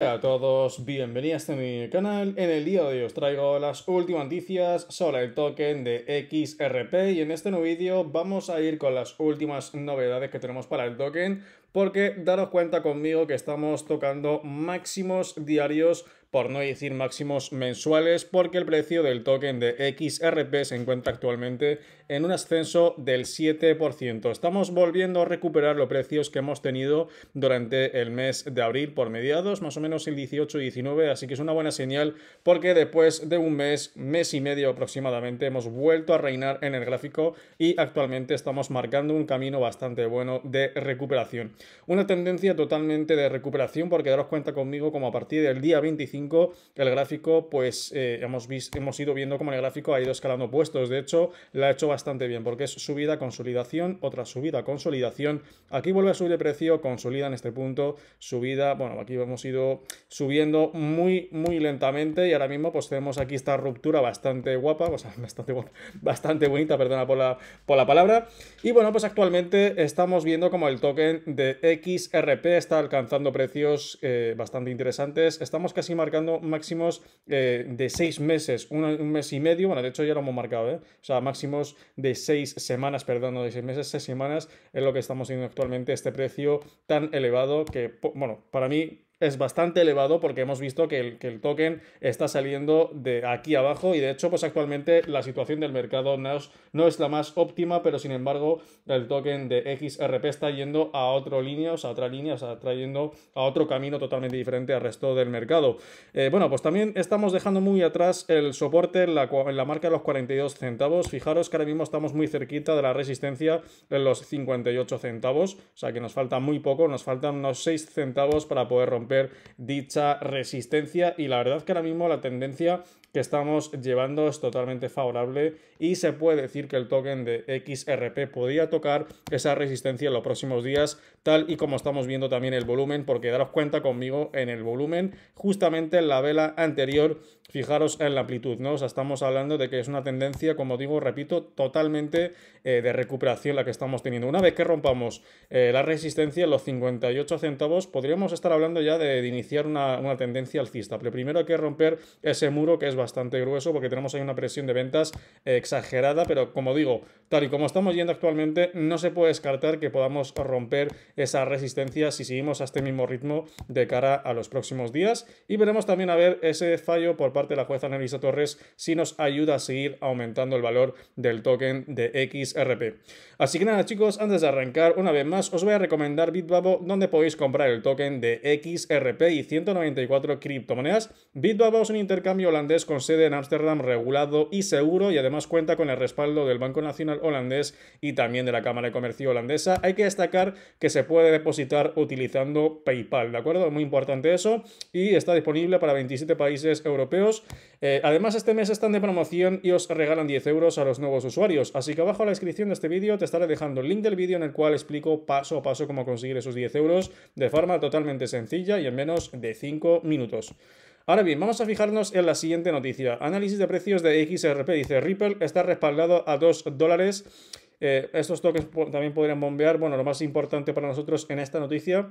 Hola a todos, bienvenidos a mi canal. En el día de hoy os traigo las últimas noticias sobre el token de XRP y en este nuevo vídeo vamos a ir con las últimas novedades que tenemos para el token porque daros cuenta conmigo que estamos tocando máximos diarios por no decir máximos mensuales, porque el precio del token de XRP se encuentra actualmente en un ascenso del 7%. Estamos volviendo a recuperar los precios que hemos tenido durante el mes de abril por mediados, más o menos el 18 y 19, así que es una buena señal porque después de un mes, mes y medio aproximadamente, hemos vuelto a reinar en el gráfico y actualmente estamos marcando un camino bastante bueno de recuperación. Una tendencia totalmente de recuperación porque daros cuenta conmigo como a partir del día 25 el gráfico, pues eh, hemos, visto, hemos ido viendo como el gráfico ha ido escalando puestos. De hecho, la ha hecho bastante bien porque es subida, consolidación, otra subida, consolidación. Aquí vuelve a subir de precio, consolida en este punto, subida. Bueno, aquí hemos ido subiendo muy, muy lentamente y ahora mismo pues tenemos aquí esta ruptura bastante guapa, o sea, bastante, bastante bonita, perdona por la, por la palabra. Y bueno, pues actualmente estamos viendo como el token de XRP está alcanzando precios eh, bastante interesantes. Estamos casi más marcando máximos eh, de seis meses, un, mes y medio, bueno, de hecho ya lo hemos marcado, ¿eh? o sea, máximos de seis semanas, perdón, no de seis meses, seis semanas es lo que estamos viendo actualmente, este precio tan elevado que, bueno, para mí es bastante elevado porque hemos visto que el, que el, token está saliendo de aquí abajo y de hecho pues actualmente la situación del mercado no es, no es, la más óptima pero sin embargo el token de XRP está yendo a otra línea, o sea, a otra línea, o sea, está a otro camino totalmente diferente al resto del mercado. Eh, bueno, pues también estamos dejando muy atrás el soporte en la, en la marca de los 42 centavos. Fijaros que ahora mismo estamos muy cerquita de la resistencia en los 58 centavos, o sea que nos falta muy poco, nos faltan unos 6 centavos para poder romper ver dicha resistencia y la verdad es que ahora mismo la tendencia que estamos llevando es totalmente favorable y se puede decir que el token de XRP podría tocar esa resistencia en los próximos días, tal y como estamos viendo también el volumen, porque daros cuenta conmigo en el volumen, justamente en la vela anterior, fijaros en la amplitud, ¿no? estamos hablando de que es una tendencia, como digo, repito, totalmente eh, de recuperación la que estamos teniendo. Una vez que rompamos eh, la resistencia en los 58 centavos, podríamos estar hablando ya de, iniciar una, una tendencia alcista, pero primero hay que romper ese muro que es bastante grueso porque tenemos ahí una presión de ventas eh, exagerada, pero como digo, tal y como estamos yendo actualmente, no se puede descartar que podamos romper esa resistencia si seguimos a este mismo ritmo de cara a los próximos días. Y veremos también a ver ese fallo por parte de la jueza Anelisa Torres si nos ayuda a seguir aumentando el valor del token de XRP. Así que nada chicos, antes de arrancar una vez más os voy a recomendar Bitbabo donde podéis comprar el token de XRP y 194 criptomonedas. Bitbabo es un intercambio holandés con sede en Ámsterdam regulado y seguro y además cuenta con el respaldo del Banco Nacional holandés y también de la Cámara de Comercio holandesa. Hay que destacar que se puede depositar utilizando PayPal, ¿de acuerdo? Muy importante eso y está disponible para 27 países europeos. Eh, además, este mes están de promoción y os regalan 10 euros a los nuevos usuarios. Así que abajo a la descripción de este vídeo te estaré dejando el link del vídeo en el cual explico paso a paso cómo conseguir esos 10 euros de forma totalmente sencilla y en menos de 5 minutos. Ahora bien, vamos a fijarnos en la siguiente noticia. Análisis de precios de XRP. Dice Ripple está respaldado a 2 dólares. Eh, estos tokens también podrían bombear. Bueno, lo más importante para nosotros en esta noticia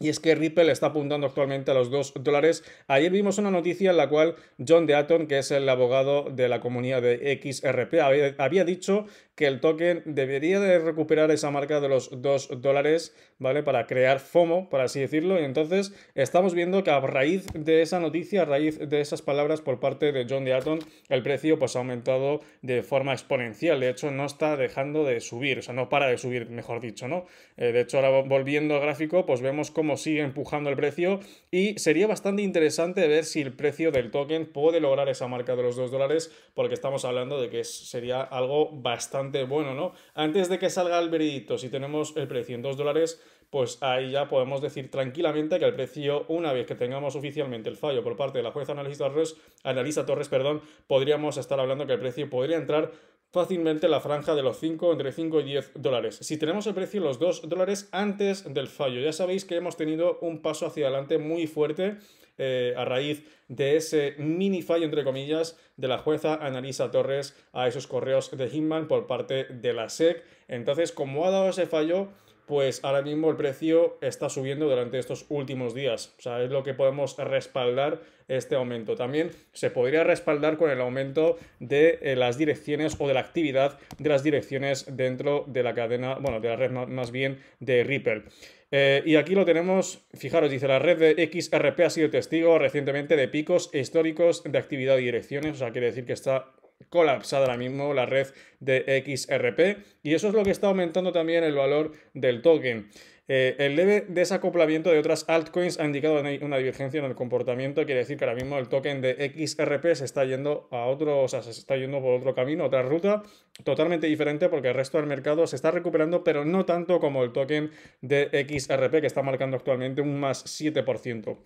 y es que Ripple está apuntando actualmente a los 2 dólares. Ayer vimos una noticia en la cual John Deaton, que es el abogado de la comunidad de XRP, había, dicho que el token debería de recuperar esa marca de los 2 dólares, ¿vale? Para crear FOMO, por así decirlo. Y entonces estamos viendo que a raíz de esa noticia, a raíz de esas palabras por parte de John Deaton, el precio pues ha aumentado de forma exponencial. De hecho, no está dejando de subir, o sea, no para de subir, mejor dicho, ¿no? Eh, de hecho, ahora volviendo al gráfico, pues vemos cómo sigue empujando el precio y sería bastante interesante ver si el precio del token puede lograr esa marca de los 2 dólares porque estamos hablando de que sería algo bastante bueno, ¿no? Antes de que salga el veredicto, si tenemos el precio en 2 dólares, pues ahí ya podemos decir tranquilamente que el precio, una vez que tengamos oficialmente el fallo por parte de la jueza analista Torres, analista Torres perdón, podríamos estar hablando que el precio podría entrar fácilmente la franja de los 5, entre 5 y 10 dólares. Si tenemos el precio los 2 dólares antes del fallo, ya sabéis que hemos tenido un paso hacia adelante muy fuerte eh, a raíz de ese mini fallo, entre comillas, de la jueza Analisa Torres a esos correos de Hitman por parte de la SEC. Entonces, como ha dado ese fallo, pues ahora mismo el precio está subiendo durante estos últimos días. O sea, es lo que podemos respaldar este aumento. También se podría respaldar con el aumento de eh, las direcciones o de la actividad de las direcciones dentro de la cadena, bueno, de la red más bien de Ripple. Eh, y aquí lo tenemos, fijaros, dice la red de XRP ha sido testigo recientemente de picos históricos de actividad y direcciones, o sea, quiere decir que está colapsada ahora mismo la red de XRP y eso es lo que está aumentando también el valor del token. Eh, el leve desacoplamiento de otras altcoins ha indicado una divergencia en el comportamiento, quiere decir que ahora mismo el token de XRP se está yendo a otro, o sea, se está yendo por otro camino, otra ruta totalmente diferente porque el resto del mercado se está recuperando, pero no tanto como el token de XRP que está marcando actualmente un más 7%.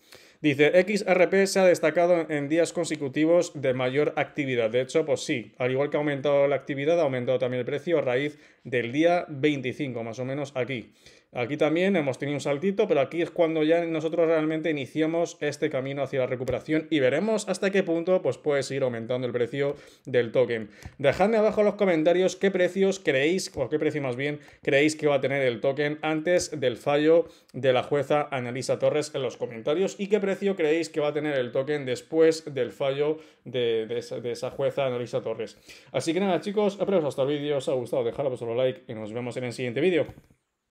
Dice, XRP se ha destacado en días consecutivos de mayor actividad. De hecho, pues sí, al igual que ha aumentado la actividad, ha aumentado también el precio a raíz del día 25, más o menos aquí. Aquí también hemos tenido un saltito, pero aquí es cuando ya nosotros realmente iniciamos este camino hacia la recuperación y veremos hasta qué punto pues puedes ir aumentando el precio del token. Dejadme abajo en los comentarios qué precios creéis, o qué precio más bien creéis que va a tener el token antes del fallo de la jueza Analisa Torres en los comentarios y qué precio creéis que va a tener el token después del fallo de, esa, jueza Analisa Torres. Así que nada chicos, espero que os gustado el vídeo os ha gustado, dejadlo un like y nos vemos en el siguiente vídeo.